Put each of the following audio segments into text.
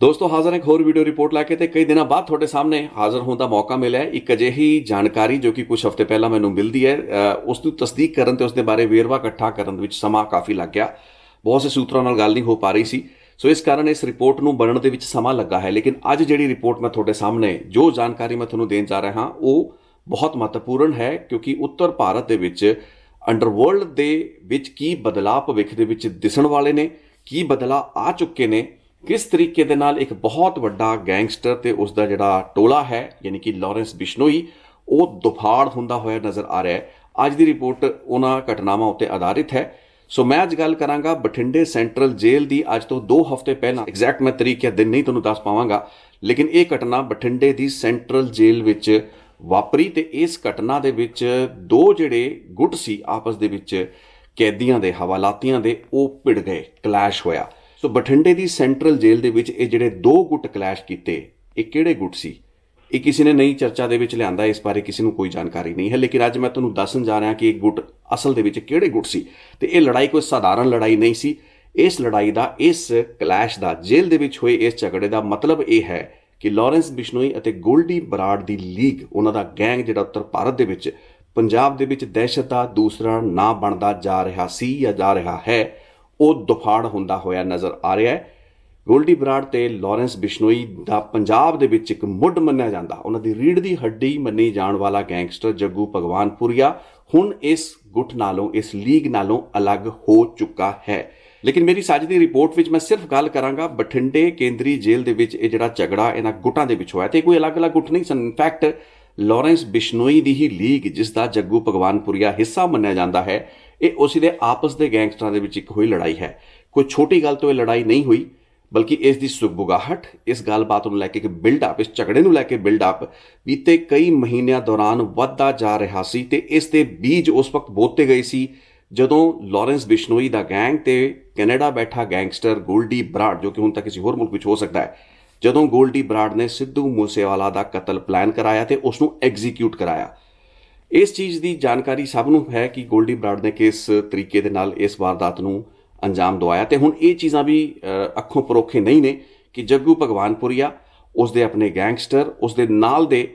ਦੋਸਤੋ ਹਾਜ਼ਰ ਇੱਕ ਹੋਰ ਵੀਡੀਓ ਰਿਪੋਰਟ ਲੈ ਕੇ ਤੇ ਕਈ ਦਿਨਾਂ ਬਾਅਦ ਤੁਹਾਡੇ ਸਾਹਮਣੇ ਹਾਜ਼ਰ ਹੋਣ ਦਾ ਮੌਕਾ ਮਿਲਿਆ ਇੱਕ ਅਜਿਹੀ ਜਾਣਕਾਰੀ ਜੋ ਕਿ ਕੁਝ ਹਫ਼ਤੇ ਪਹਿਲਾਂ ਮੈਨੂੰ ਮਿਲਦੀ ਹੈ ਉਸ ਨੂੰ ਤਸਦੀਕ ਕਰਨ ਤੇ ਉਸ ਦੇ ਬਾਰੇ ਵੇਰਵਾ ਇਕੱਠਾ ਕਰਨ ਦੇ ਵਿੱਚ ਸਮਾਂ ਕਾਫੀ ਲੱਗ ਗਿਆ ਬਹੁਤ ਸੇ ਸੂਤਰਾਂ ਨਾਲ ਗੱਲ ਨਹੀਂ ਹੋ ਪਾ ਰਹੀ ਸੀ ਸੋ ਇਸ ਕਾਰਨ ਇਸ ਰਿਪੋਰਟ ਨੂੰ ਬਣਨ ਦੇ ਵਿੱਚ ਸਮਾਂ ਲੱਗਾ ਹੈ ਲੇਕਿਨ ਅੱਜ ਜਿਹੜੀ ਰਿਪੋਰਟ ਮੈਂ ਤੁਹਾਡੇ ਸਾਹਮਣੇ ਜੋ ਜਾਣਕਾਰੀ ਮੈਂ ਤੁਹਾਨੂੰ ਦੇਣ ਜਾ ਰਿਹਾ ਹਾਂ ਉਹ ਬਹੁਤ ਮਹੱਤਵਪੂਰਨ ਹੈ ਕਿਉਂਕਿ ਉੱਤਰ ਭਾਰਤ ਦੇ ਵਿੱਚ ਅੰਡਰਵਰਲਡ ਦੇ ਵਿੱਚ ਕੀ ਬਦਲਾਅ ਭਵਿੱਖ ਦੇ ਵਿੱਚ ਦਿਸਣ ਵਾਲੇ ਨੇ ਕੀ ਬਦਲਾ ਆ ਚੁੱਕੇ ਨੇ ਕਿਸ ਤਰੀਕੇ ਦੇ ਨਾਲ ਇੱਕ ਬਹੁਤ ਵੱਡਾ ਗੈਂਗਸਟਰ ਤੇ ਉਸ ਦਾ ਜਿਹੜਾ ਟੋਲਾ ਹੈ ਯਾਨੀ ਕਿ ਲਾਰੈਂਸ ਬਿਸ਼ਨੋਈ ਉਹ ਦੁਫਾੜ ਹੁੰਦਾ ਹੋਇਆ ਨਜ਼ਰ ਆ ਰਿਹਾ ਹੈ ਅੱਜ ਦੀ ਰਿਪੋਰਟ ਉਹਨਾਂ ਘਟਨਾਵਾਂ ਉੱਤੇ ਆਧਾਰਿਤ ਹੈ ਸੋ ਮੈਂ ਅੱਜ ਗੱਲ ਕਰਾਂਗਾ ਬਠਿੰਡੇ ਸੈਂਟਰਲ ਜੇਲ੍ਹ ਦੀ ਅੱਜ ਤੋਂ 2 ਹਫ਼ਤੇ ਪਹਿਲਾਂ ਐਗਜ਼ੈਕਟ ਮੈਂ ਤਰੀਕ ਜਾਂ ਦਿਨ ਨਹੀਂ ਤੁਹਾਨੂੰ ਦੱਸ ਪਾਵਾਂਗਾ ਲੇਕਿਨ ਇਹ ਘਟਨਾ ਬਠਿੰਡੇ ਦੀ ਸੈਂਟਰਲ ਜੇਲ੍ਹ ਵਿੱਚ ਵਾਪਰੀ ਤੇ ਇਸ ਘਟਨਾ ਦੇ ਵਿੱਚ ਦੋ ਜਿਹੜੇ ਗੁੱਟ ਸੀ ਆਪਸ ਦੇ ਵਿੱਚ ਕੈਦੀਆਂ ਦੇ ਹਵਾਲਾਤੀਆਂ ਦੇ ਉਹ ਭਿੜ ਗਏ ਕਲੈਸ਼ ਹੋਇਆ ਸੋ ਬਠਿੰਡੇ ਦੀ ਸੈਂਟਰਲ ਜੇਲ੍ਹ ਦੇ ਵਿੱਚ ਇਹ ਜਿਹੜੇ ਦੋ ਗੁੱਟ ਕਲੈਸ਼ ਕੀਤੇ ਇਹ ਕਿਹੜੇ ਗੁੱਟ ਸੀ ਇਹ ਕਿਸੇ ਨੇ ਨਹੀਂ ਚਰਚਾ ਦੇ ਵਿੱਚ ਲਿਆਂਦਾ ਇਸ ਬਾਰੇ ਕਿਸੇ ਨੂੰ ਕੋਈ ਜਾਣਕਾਰੀ ਨਹੀਂ ਹੈ ਲੇਕਿਨ ਅੱਜ ਮੈਂ ਤੁਹਾਨੂੰ ਦੱਸਣ ਜਾ ਰਿਹਾ ਕਿ ਇਹ ਗੁੱਟ ਅਸਲ ਦੇ ਵਿੱਚ ਕਿਹੜੇ ਗੁੱਟ ਸੀ ਤੇ ਇਹ ਲੜਾਈ ਕੋਈ ਸਧਾਰਨ ਲੜਾਈ ਨਹੀਂ ਸੀ ਇਸ ਲੜਾਈ ਦਾ ਇਸ ਕਲੈਸ਼ ਦਾ ਜੇਲ੍ਹ ਦੇ ਵਿੱਚ ਹੋਏ ਇਸ ਝਗੜੇ ਦਾ ਮਤਲਬ ਇਹ ਹੈ ਕਿ ਲਾਰੈਂਸ ਬਿਸ਼ਨੋਈ ਅਤੇ ਗੋਲਡੀ ਬਰਾੜ ਦੀ ਲੀਗ ਉਹਨਾਂ ਦਾ ਗੈਂਗ ਜਿਹੜਾ ਉੱਤਰ ਭਾਰਤ ਦੇ ਵਿੱਚ ਪੰਜਾਬ ਦੇ ਵਿੱਚ ਦਹਿਸ਼ਤ ਦਾ ਦੂਸਰਾ ਨਾਂ ਬਣਦਾ ਜਾ ਰਿਹਾ ਸੀ ਜਾਂ ਜਾ ਰਿਹਾ ਹੈ ਉਹ ਦੁਫਾੜ ਹੁੰਦਾ ਹੋਇਆ ਨਜ਼ਰ ਆ ਰਿਹਾ ਹੈ ਗੋਲਡੀ ਬਰਾੜ ਤੇ ਲਾਰੈਂਸ ਬਿਸ਼ਨੋਈ ਦਾ ਪੰਜਾਬ ਦੇ ਵਿੱਚ ਇੱਕ ਮੁੱਢ ਮੰਨਿਆ ਜਾਂਦਾ ਉਹਨਾਂ ਦੀ ਰੀੜ ਦੀ ਹੱਡੀ ਮੰਨੀ ਜਾਣ ਵਾਲਾ ਗੈਂਗਸਟਰ ਜੱਗੂ ਭਗਵਾਨਪੁਰੀਆ ਹੁਣ ਇਸ ਗੁੱਟ ਨਾਲੋਂ ਇਸ ਲੀਗ ਨਾਲੋਂ ਅਲੱਗ ਹੋ ਚੁੱਕਾ ਹੈ ਲੇਕਿਨ ਮੇਰੀ ਸਾਜੀ ਦੀ ਰਿਪੋਰਟ ਵਿੱਚ ਮੈਂ ਸਿਰਫ ਗੱਲ ਕਰਾਂਗਾ ਬਠਿੰਡੇ ਕੇਂਦਰੀ ਜੇਲ੍ਹ ਦੇ ਵਿੱਚ ਇਹ ਜਿਹੜਾ ਝਗੜਾ ਇਹਨਾਂ ਗੁੱਟਾਂ ਦੇ ਵਿੱਚ ਹੋਇਆ ਤੇ ਕੋਈ ਅਲੱਗ-ਅਲੱਗ ਗੁੱਟ ਨਹੀਂ ਸਨ ਇਨਫੈਕਟ ਲਾਰੈਂਸ ਬਿਸ਼ਨੋਈ ਦੀ ਹੀ ਲੀਗ ਜਿਸ ਦਾ ਜੱਗੂ ਭਗਵਾਨਪੁਰੀਆ ਹਿੱਸਾ ਮੰਨਿਆ ਜਾਂਦਾ ਹੈ ਇਹ ਉਸੇ ਦੇ ਆਪਸ ਦੇ ਗੈਂਗਸਟਰਾਂ ਦੇ ਵਿੱਚ ਇੱਕ ਹੋਈ ਲੜਾਈ ਹੈ ਕੋਈ ਛੋਟੀ ਗੱਲ ਤੋਂ ਇਹ ਲੜਾਈ ਨਹੀਂ ਹੋਈ ਬਲਕਿ ਇਸ ਦੀ ਸੁਗਬੁਗਾਹਟ ਇਸ ਗੱਲਬਾਤ ਨੂੰ ਲੈ ਕੇ ਕਿ ਬਿਲਡ ਅਪ ਇਸ ਝਗੜੇ ਨੂੰ ਲੈ ਕੇ ਬਿਲਡ ਅਪ ਬੀਤੇ ਕਈ ਮਹੀਨਿਆਂ ਦੌਰਾਨ ਵੱਧਦਾ ਜਾ ਰਿਹਾ ਸੀ ਤੇ ਇਸ ਦੇ ਬੀਜ ਉਸ ਵਕਤ ਬੋਤੇ ਗਏ ਸੀ ਜਦੋਂ ਲਾਰੈਂਸ ਬਿਸ਼ਨੋਈ ਦਾ ਗੈਂਗ ਤੇ ਕੈਨੇਡਾ ਬੈਠਾ ਗੈਂਗਸਟਰ ਗੋਲਡੀ ਬਰਾੜ ਜੋ ਕਿ ਹੁਣ ਤੱਕ ਕਿਸੇ ਹੋਰ ਮੁਲਕ ਵਿੱਚ ਹੋ ਸਕਦਾ ਹੈ ਜਦੋਂ ਗੋਲਡੀ ਬਰਾੜ ਨੇ ਸਿੱਧੂ ਮੂਸੇਵਾਲਾ ਦਾ ਕਤਲ ਪਲਾਨ ਕਰਾਇਆ ਤੇ ਉਸ ਨੂੰ ਐਗਜ਼ੀਕਿਊਟ ਕਰਾਇਆ ਇਸ ਚੀਜ਼ ਦੀ ਜਾਣਕਾਰੀ ਸਭ ਨੂੰ ਹੈ ਕਿ ਗੋਲਡੀ ਬਰਾਡ ਨੇ ਕਿਸ ਤਰੀਕੇ ਦੇ ਨਾਲ ਇਸ ਵਾਰਦਾਤ ਨੂੰ ਅੰਜਾਮ ਦਵਾਇਆ ਤੇ ਹੁਣ ਇਹ ਚੀਜ਼ਾਂ ਵੀ ਅੱਖੋਂ ਪਰੋਖੇ ਨਹੀਂ ਨੇ ਕਿ ਜੱਗੂ ਭਗਵਾਨਪੁਰੀਆ ਉਸ ਦੇ ਆਪਣੇ ਗੈਂਗਸਟਰ ਉਸ ਦੇ ਨਾਲ ਦੇ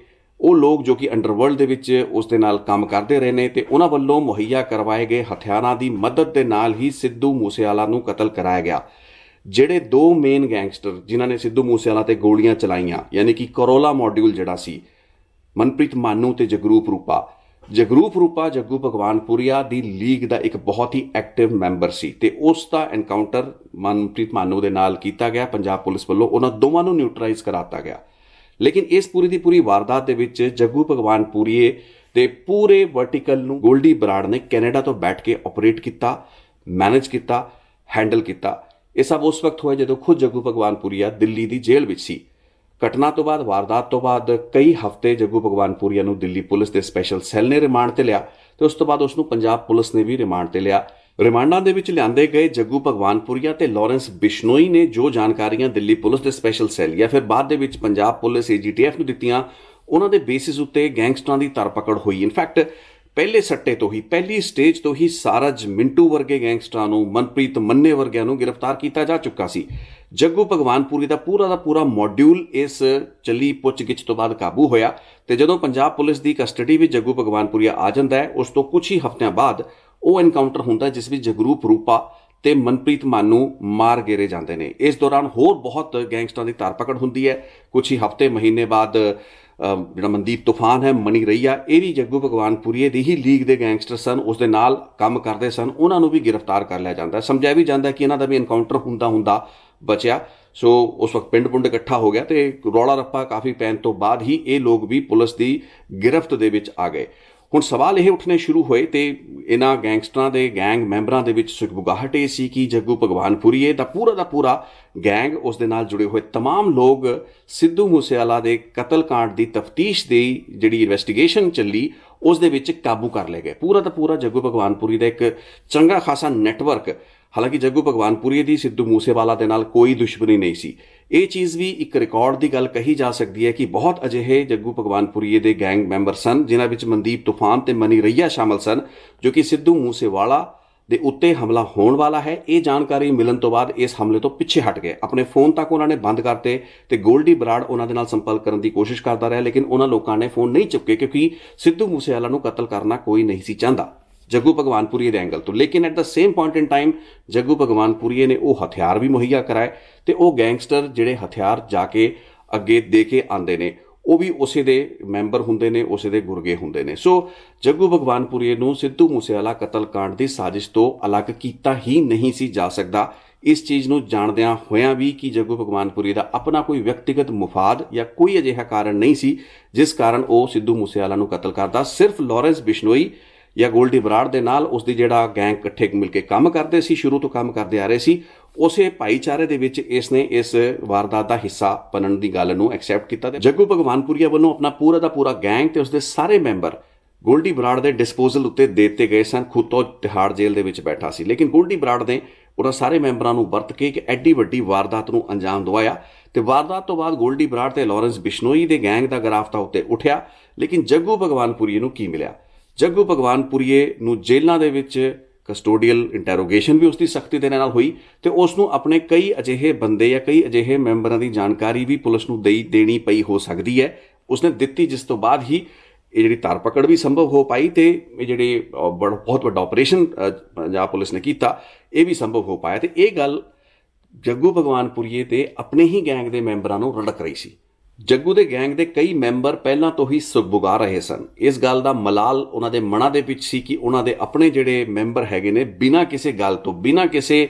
ਉਹ ਲੋਕ ਜੋ ਕਿ ਅੰਡਰਵਰਲਡ ਦੇ ਵਿੱਚ ਉਸ ਦੇ ਨਾਲ ਕੰਮ ਕਰਦੇ ਰਹੇ ਨੇ ਤੇ ਉਹਨਾਂ ਵੱਲੋਂ ਮੁਹੱਈਆ ਕਰਵਾਏ ਗਏ ਹਥਿਆਰਾਂ ਦੀ ਮਦਦ ਦੇ ਨਾਲ ਹੀ ਸਿੱਧੂ ਮੂਸੇਵਾਲਾ ਨੂੰ ਕਤਲ ਕਰਾਇਆ ਗਿਆ ਜਿਹੜੇ ਦੋ ਮੇਨ ਗੈਂਗਸਟਰ ਜਿਨ੍ਹਾਂ ਨੇ ਸਿੱਧੂ ਮੂਸੇਵਾਲਾ ਤੇ ਗੋਲੀਆਂ ਚਲਾਈਆਂ ਯਾਨੀ ਕਿ ਕਰੋਲਾ ਮੋਡਿਊਲ ਜਿਹੜਾ ਸੀ ਮਨਪ੍ਰੀਤ ਮਾਨੂ ਤੇ ਜਗਰੂਪ ਰੂਪਾ ਜਗਰੂਪ ਰੂਪਾ ਜੱਗੂ ਭਗਵਾਨਪੁਰੀਆ ਦੀ ਲੀਗ ਦਾ ਇੱਕ ਬਹੁਤ ਹੀ ਐਕਟਿਵ ਮੈਂਬਰ ਸੀ ਤੇ ਉਸ ਦਾ ਐਨਕਾਊਂਟਰ ਮਨਪ੍ਰੀਤ ਮਾਨੂ ਦੇ ਨਾਲ ਕੀਤਾ ਗਿਆ ਪੰਜਾਬ ਪੁਲਿਸ ਵੱਲੋਂ ਉਹਨਾਂ ਦੋਵਾਂ ਨੂੰ ਨਿਊਟਰਲਾਈਜ਼ ਕਰਾਤਾ ਗਿਆ ਲੇਕਿਨ ਇਸ ਪੂਰੀ ਦੀ ਪੂਰੀ ਵਾਰਦਾਤ ਦੇ ਵਿੱਚ ਜੱਗੂ ਭਗਵਾਨਪੁਰੀਏ ਤੇ ਪੂਰੇ ਵਰਟੀਕਲ ਨੂੰ ਗੋਲਡੀ ਬਰਾੜ ਨੇ ਕੈਨੇਡਾ ਤੋਂ ਬੈਠ ਕੇ ਆਪਰੇਟ ਕੀਤਾ ਮੈਨੇਜ ਕੀਤਾ ਹੈਂਡਲ ਕੀਤਾ ਇਹ ਸਭ ਉਸ ਵਕਤ ਹੋਇਆ ਜਦੋਂ ਖੁਦ ਜੱਗੂ ਭਗਵਾਨਪੁਰੀਆ ਦਿੱਲੀ ਦੀ ਜੇਲ੍ਹ ਵਿੱਚ ਸੀ ਘਟਨਾ ਤੋਂ ਬਾਅਦ ਵਾਰਦਾਤ ਤੋਂ ਬਾਅਦ ਕਈ ਹਫ਼ਤੇ ਜੱਗੂ ਭਗਵਾਨਪੁਰੀਆ ਨੂੰ ਦਿੱਲੀ ਪੁਲਿਸ ਦੇ ਸਪੈਸ਼ਲ ਸੈੱਲ ਨੇ ਰਿਮਾਂਡ ਤੇ ਲਿਆ ਤੇ ਉਸ ਤੋਂ ਬਾਅਦ ਉਸ ਨੂੰ ਪੰਜਾਬ ਪੁਲਿਸ ਨੇ ਵੀ ਰਿਮਾਂਡ ਤੇ ਲਿਆ ਰਿਮਾਂਡਾਂ ਦੇ ਵਿੱਚ ਲਿਆਂਦੇ ਗਏ ਜੱਗੂ ਭਗਵਾਨਪੁਰੀਆ ਤੇ ਲਾਰੈਂਸ ਬਿਸ਼ਨੋਈ ਨੇ ਜੋ ਜਾਣਕਾਰੀਆਂ ਦਿੱਲੀ ਪੁਲਿਸ ਦੇ ਸਪੈਸ਼ਲ ਸੈੱਲ ਜਾਂ ਫਿਰ ਬਾਅਦ ਦੇ ਵਿੱਚ ਪੰਜਾਬ ਪੁਲਿਸ ਏਜੀਟੀਐਫ ਨੂੰ ਦਿੱਤੀਆਂ ਉਹਨਾਂ ਦੇ ਬੇਸਿਸ ਉੱਤੇ ਗੈਂਗਸਟਰਾਂ ਦੀ ਧਰਪਕੜ ਹੋਈ ਇਨਫੈਕਟ ਪਹਿਲੇ ਸੱਟੇ ਤੋਂ ਹੀ ਪਹਿਲੀ ਸਟੇਜ ਤੋਂ ਹੀ ਸਾਰਜ ਮਿੰਟੂ ਵਰਗੇ ਗੈਂਗਸਟਰਾਂ ਨੂੰ ਮਨਪ੍ਰੀਤ ਮੰਨੇ ਵਰਗਿਆਂ ਨੂੰ ਗ੍ਰਿਫਤਾਰ ਕੀਤਾ ਜਾ ਚੁੱਕਾ ਸੀ ਜੱਗੂ ਭਗਵਾਨਪੁਰੀ ਦਾ ਪੂਰਾ ਦਾ ਪੂਰਾ ਮੋਡਿਊਲ ਇਸ ਪੁੱਛ ਪੁੱਛਗਿੱਛ ਤੋਂ ਬਾਅਦ ਕਾਬੂ ਹੋਇਆ ਤੇ ਜਦੋਂ ਪੰਜਾਬ ਪੁਲਿਸ ਦੀ ਕਸਟਡੀ ਵਿੱਚ ਜੱਗੂ ਭਗਵਾਨਪੁਰੀ ਆ ਜਾਂਦਾ ਹੈ ਉਸ ਤੋਂ ਕੁਝ ਹੀ ਹਫ਼ਤਿਆਂ ਬਾਅਦ ਉਹ ਐਨਕਾਊਂਟਰ ਹੁੰਦਾ ਜਿਸ ਵਿੱਚ ਜਗਰੂਪ ਰੂਪਾ ਤੇ ਮਨਪ੍ਰੀਤ ਮਾਨੂ ਮਾਰ ਗੇਰੇ ਜਾਂਦੇ ਨੇ ਇਸ ਦੌਰਾਨ ਹੋਰ ਬਹੁਤ ਗੈਂਗਸਟਰਾਂ ਦੀ ਪਕੜ ਹੁੰਦੀ ਹੈ ਕੁਝ ਹੀ ਹਫ਼ਤੇ ਮਹੀਨੇ ਬਾਅਦ ਜਿਹੜਾ ਮਨਦੀਪ ਤੂਫਾਨ ਹੈ ਮਣੀ ਰਈਆ ਇਹ ਵੀ ਜੱਗੂ ਭਗਵਾਨਪੁਰੀਏ ਦੀ ਹੀ ਲੀਗ ਦੇ ਗੈਂਗਸਟਰ ਸਨ ਉਸ ਦੇ ਨਾਲ ਕੰਮ ਕਰਦੇ ਸਨ ਉਹਨਾਂ ਨੂੰ ਵੀ ਗ੍ਰਿਫਤਾਰ ਕਰ ਲਿਆ ਜਾਂਦਾ ਸਮਝਿਆ ਵੀ ਜਾਂਦਾ ਕਿ ਇਹਨਾਂ ਦਾ ਵੀ ਐਨਕਾਊਂਟਰ ਹੁੰਦਾ ਹੁੰਦਾ ਬਚਿਆ ਸੋ ਉਸ ਵਕਤ ਪਿੰਡ ਪੁੰਡ ਇਕੱਠਾ ਹੋ ਗਿਆ ਤੇ ਰੌਲਾ ਰੱਪਾ ਕਾਫੀ ਪੈਣ ਤੋਂ ਬਾਅਦ ਹੀ ਇਹ ਲੋਕ ਵੀ ਪੁਲਿਸ ਦੀ ਗ੍ਰਿਫਤ ਦੇ ਵਿੱਚ ਆ ਗਏ ਹੁਣ ਸਵਾਲ ਇਹ ਉੱਠਨੇ ਸ਼ੁਰੂ ਹੋਏ ਤੇ ਇਹਨਾਂ ਗੈਂਗਸਟਰਾਂ ਦੇ ਗੈਂਗ ਮੈਂਬਰਾਂ ਦੇ ਵਿੱਚ ਸੁਖਬੁਗਾਹਟ ਇਹ ਸੀ ਕਿ ਜੱਗੂ ਭਗਵਾਨਪੁਰੀ ਇਹ ਤਾਂ ਪੂਰਾ ਦਾ ਪੂਰਾ ਗੈਂਗ ਉਸ ਦੇ ਨਾਲ ਜੁੜੇ ਹੋਏ तमाम ਲੋਕ ਸਿੱਧੂ ਮੂਸੇਵਾਲਾ ਦੇ ਕਤਲकांड ਦੀ ਤਫਤੀਸ਼ ਦੀ ਜਿਹੜੀ ਇਨਵੈਸਟੀਗੇਸ਼ਨ ਚੱਲੀ ਉਸ ਦੇ ਵਿੱਚ ਕਾਬੂ ਕਰ ਲਏ ਗਏ ਪੂਰਾ ਦਾ ਪੂਰਾ ਜੱਗੂ ਭਗਵਾਨਪੁਰੀ ਦਾ ਇੱਕ ਚੰਗਾ ਖਾਸਾ ਨੈਟਵਰਕ ਹਾਲਾਂਕਿ ਜੱਗੂ ਭਗਵਾਨਪੁਰੀ ਦੀ ਸਿੱਧੂ ਮੂਸੇਵਾਲਾ ਦੇ ਨਾਲ ਕੋਈ ਦੁਸ਼ਮਣੀ ਨਹੀਂ ਸੀ ਇਹ ਚੀਜ਼ ਵੀ ਇੱਕ ਰਿਕਾਰਡ ਦੀ ਗੱਲ ਕਹੀ ਜਾ ਸਕਦੀ ਹੈ ਕਿ ਬਹੁਤ ਅਜਿਹੇ ਜੱਗੂ ਭਗਵਾਨਪੁਰੀ ਦੇ ਗੈਂਗ ਮੈਂਬਰ ਸਨ ਜਿਨ੍ਹਾਂ ਵਿੱਚ ਮਨਦੀਪ ਤੂਫਾਨ ਤੇ ਮਨੀ ਰਈਆ ਸ਼ਾਮਲ ਸਨ ਜੋ ਕਿ ਸਿੱਧੂ ਮੂਸੇਵਾਲਾ ਦੇ ਉੱਤੇ ਹਮਲਾ ਹੋਣ ਵਾਲਾ ਹੈ ਇਹ ਜਾਣਕਾਰੀ ਮਿਲਣ ਤੋਂ ਬਾਅਦ ਇਸ ਹਮਲੇ ਤੋਂ ਪਿੱਛੇ ਹਟ ਗਏ ਆਪਣੇ ਫੋਨ ਤੱਕ ਉਹਨਾਂ ਨੇ ਬੰਦ ਕਰਤੇ ਤੇ 골ਡੀ ਬਰਾੜ ਉਹਨਾਂ ਦੇ ਨਾਲ ਸੰਪਰਕ ਕਰਨ ਦੀ ਕੋਸ਼ਿਸ਼ ਕਰਦਾ ਰਿਹਾ ਲੇਕਿਨ ਉਹਨਾਂ ਲੋਕਾਂ ਨੇ ਫੋਨ ਨਹੀਂ ਚੁੱਕੇ ਕਿਉਂਕਿ ਸਿੱਧੂ ਮੂਸੇਵਾਲਾ ਨੂੰ ਕਤਲ ਕਰਨਾ ਕੋਈ ਨਹੀਂ ਸੀ ਚਾਹੁੰਦਾ ਜੱਗੂ ਭਗਵਾਨਪੁਰੀਏ ਦੇ ਐਂਗਲ ਤੋਂ ਲੇਕਿਨ at the same point in time Jaggu ਭਗਵਾਨਪੁਰੀਏ ਨੇ ਉਹ ਹਥਿਆਰ ਵੀ ਮੁਹੱਈਆ ਕਰਾਏ ਤੇ ਉਹ ਗੈਂਗਸਟਰ ਜਿਹੜੇ ਹਥਿਆਰ ਜਾ ਕੇ ਅੱਗੇ ਦੇ ਕੇ ਆਂਦੇ ਨੇ ਉਹ ਵੀ ਉਸੇ ਦੇ ਮੈਂਬਰ ਹੁੰਦੇ ਨੇ ਉਸੇ ਦੇ ਗੁਰਗੇ ਹੁੰਦੇ ਨੇ ਸੋ ਜੱਗੂ ਭਗਵਾਨਪੁਰੀਏ ਨੂੰ ਸਿੱਧੂ ਮੂਸੇਵਾਲਾ ਕਤਲकांड ਦੀ ਸਾਜ਼ਿਸ਼ ਤੋਂ ਅਲੱਗ ਕੀਤਾ ਹੀ ਨਹੀਂ ਸੀ ਜਾ ਸਕਦਾ ਇਸ ਚੀਜ਼ ਨੂੰ ਜਾਣਦਿਆਂ ਹੋਇਆਂ ਵੀ ਕਿ ਜੱਗੂ ਭਗਵਾਨਪੁਰੀਏ ਦਾ ਆਪਣਾ ਕੋਈ ਵਿਅਕਤੀਗਤ ਮੁਫਾਦ ਜਾਂ ਕੋਈ ਅਜਿਹਾ ਕਾਰਨ ਨਹੀਂ ਸੀ ਜਿਸ ਕਾਰਨ ਉਹ ਸਿੱਧੂ ਮੂਸੇਵਾਲਾ ਨੂੰ ਕਤਲ ਕਰਦਾ ਸਿਰਫ ਲਾਰੈਂਸ ਬਿਸ਼ਨੋਈ ਜਾਂ ਗੋਲਡੀ ਬਰਾੜ ਦੇ ਨਾਲ ਉਸ ਦੀ ਜਿਹੜਾ ਗੈਂਗ ਇਕੱਠੇ ਮਿਲ ਕੇ ਕੰਮ ਕਰਦੇ ਸੀ ਸ਼ੁਰੂ ਤੋਂ ਕੰਮ ਕਰਦੇ ਆ ਰਹੇ ਸੀ ਉਸੇ ਭਾਈਚਾਰੇ ਦੇ ਵਿੱਚ ਇਸ ਨੇ ਇਸ ਵਾਰਦਾਤ ਦਾ ਹਿੱਸਾ ਬਣਨ ਦੀ ਗੱਲ ਨੂੰ ਐਕਸੈਪਟ ਕੀਤਾ ਤੇ ਜੱਗੂ ਭਗਵਾਨਪੁਰੀਆ ਵੱਲੋਂ ਆਪਣਾ ਪੂਰਾ ਦਾ ਪੂਰਾ ਗੈਂਗ ਤੇ ਉਸ ਦੇ ਸਾਰੇ ਮੈਂਬਰ ਗੋਲਡੀ ਬਰਾੜ ਦੇ ਡਿਸਪੋਜ਼ਲ ਉੱਤੇ ਦਿੱਤੇ ਗਏ ਸਨ ਖੁਦ ਤੋਂ ਤਿਹਾੜ ਜੇਲ੍ਹ ਦੇ ਵਿੱਚ ਬੈਠਾ ਸੀ ਲੇਕਿਨ ਗੋਲਡੀ ਬਰਾੜ ਨੇ ਉਹਨਾਂ ਸਾਰੇ ਮੈਂਬਰਾਂ ਨੂੰ ਵਰਤ ਕੇ ਇੱਕ ਐਡੀ ਵੱਡੀ ਵਾਰਦਾਤ ਨੂੰ ਅੰਜਾਮ ਦਵਾਇਆ ਤੇ ਵਾਰਦਾਤ ਤੋਂ ਬਾਅਦ ਗੋਲਡੀ ਬਰਾੜ ਤੇ ਲਾਰੈਂਸ ਬਿਸ਼ਨੋਈ ਦੇ ਗੈਂਗ ਦਾ ਗ੍ਰਾਫਤਾ ਉੱਤੇ ਉੱਠਿਆ ਲੇਕਿਨ ਜੱਗੂ ਭਗਵਾਨਪੁਰੀ ਨੂੰ ਕੀ ਮਿਲਿਆ ਜੱਗੂ ਭਗਵਾਨ ਪੁਰੀਏ ਨੂੰ ਜੇਲ੍ਹਾਂ ਦੇ ਵਿੱਚ ਕਸਟੋਡੀਅਲ ਇੰਟਰੋਗੇਸ਼ਨ ਵੀ ਉਸ ਦੀ ਸਖਤੀ ਦੇ ਨਾਲ ਹੋਈ ਤੇ ਉਸ ਨੂੰ ਆਪਣੇ ਕਈ ਅਜਿਹੇ ਬੰਦੇ ਜਾਂ ਕਈ ਅਜਿਹੇ ਮੈਂਬਰਾਂ ਦੀ ਜਾਣਕਾਰੀ ਵੀ ਪੁਲਿਸ ਨੂੰ ਦੇਈ ਦੇਣੀ ਪਈ ਹੋ ਸਕਦੀ ਹੈ ਉਸਨੇ ਦਿੱਤੀ ਜਿਸ ਤੋਂ ਬਾਅਦ ਹੀ ਇਹ ਜਿਹੜੀ ਤਾਰ ਪਕੜ ਵੀ ਸੰਭਵ ਹੋ ਪਾਈ ਤੇ ਇਹ ਜਿਹੜੇ ਬਹੁਤ ਵੱਡਾ ਆਪਰੇਸ਼ਨ ਪੰਜਾਬ ਪੁਲਿਸ ਨੇ ਕੀਤਾ ਇਹ ਵੀ ਸੰਭਵ ਹੋ ਪਾਇਆ ਤੇ ਇਹ ਗੱਲ ਜੱਗੂ ਭਗਵਾਨਪੁਰੀਏ ਤੇ ਆਪਣੇ ਹੀ ਗੈਂਗ ਦੇ ਮੈਂਬਰਾਂ ਨੂੰ ਰੜਕ ਰਹੀ ਸੀ ਜੱਗੂ ਦੇ ਗੈਂਗ ਦੇ ਕਈ ਮੈਂਬਰ ਪਹਿਲਾਂ ਤੋਂ ਹੀ ਸੁਗਬੁਗਾ ਰਹੇ ਸਨ ਇਸ ਗੱਲ ਦਾ ਮਲਾਲ ਉਹਨਾਂ ਦੇ ਮਨਾਂ ਦੇ ਵਿੱਚ ਸੀ ਕਿ ਉਹਨਾਂ ਦੇ ਆਪਣੇ ਜਿਹੜੇ ਮੈਂਬਰ ਹੈਗੇ ਨੇ ਬਿਨਾਂ ਕਿਸੇ ਗੱਲ ਤੋਂ ਬਿਨਾਂ ਕਿਸੇ